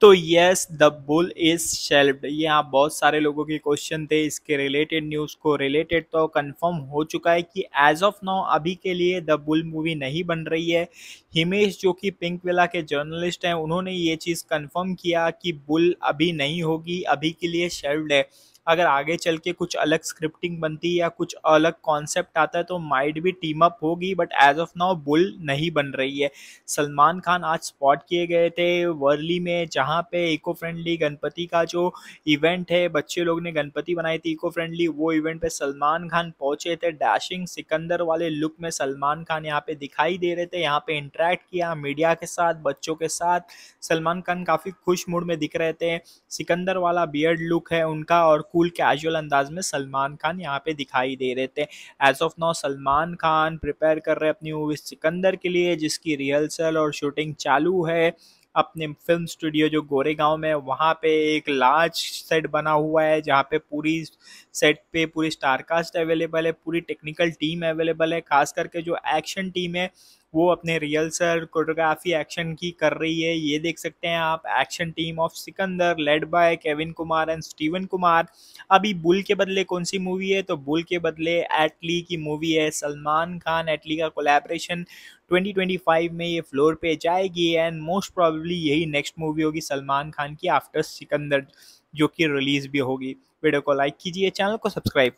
तो yes the bull is shelved ये आप बहुत सारे लोगों के क्वेश्चन थे इसके रिलेटेड न्यूज़ को रिलेटेड तो कंफर्म हो चुका है कि एज ऑफ नाउ अभी के लिए द बुल मूवी नहीं बन रही है हिमेश जो कि पिंक विला के जर्नलिस्ट हैं उन्होंने ये चीज़ कंफर्म किया कि बुल अभी नहीं होगी अभी के लिए शेल्व्ड है अगर आगे चल के कुछ अलग स्क्रिप्टिंग बनती या कुछ अलग कॉन्सेप्ट आता है तो माइड भी टीम अप होगी but as of now bull नहीं बन रही है सलमान खान आज स्पॉट किए गए थे वर्ली में जहाँ पे इको फ्रेंडली गणपति का जो इवेंट है बच्चे लोग ने गणपति बनाई थी इको फ्रेंडली वो इवेंट पे सलमान खान पहुंचे थे डैशिंग सिकंदर वाले लुक में सलमान खान यहाँ पे दिखाई दे रहे थे यहाँ पे इंटरेक्ट किया मीडिया के साथ बच्चों के साथ सलमान खान काफ़ी खुश मूड में दिख रहे थे सिकंदर वाला बियर्ड लुक है उनका और कूल कैजुअल अंदाज में सलमान खान यहाँ पे दिखाई दे रहे थे as of now Salman Khan prepare कर रहे अपनी मूवी सिकंदर के लिए जिसकी रिहर्सल और शूटिंग चालू है अपने फिल्म स्टूडियो जो गोरेगांव में वहाँ पे एक लार्ज सेट बना हुआ है जहाँ पे पूरी सेट पे पूरी स्टारकास्ट अवेलेबल है पूरी टेक्निकल टीम अवेलेबल है खास करके जो एक्शन टीम है वो अपने रियल्सर कोरियोग्राफी एक्शन की कर रही है ये देख सकते हैं आप action team of Sikandar led by Kevin Kumar and Steven Kumar अभी बुल के बदले कौन सी मूवी है तो बुल के बदले एटली की मूवी है सलमान खान एटली का कोलेब्रेशन 2025 में ये फ्लोर पे जाएगी एंड मोस्ट प्रॉबली यही नेक्स्ट मूवी होगी सलमान खान की आफ्टर सिकंदर जो कि रिलीज़ भी होगी वीडियो को लाइक कीजिए चैनल को सब्सक्राइब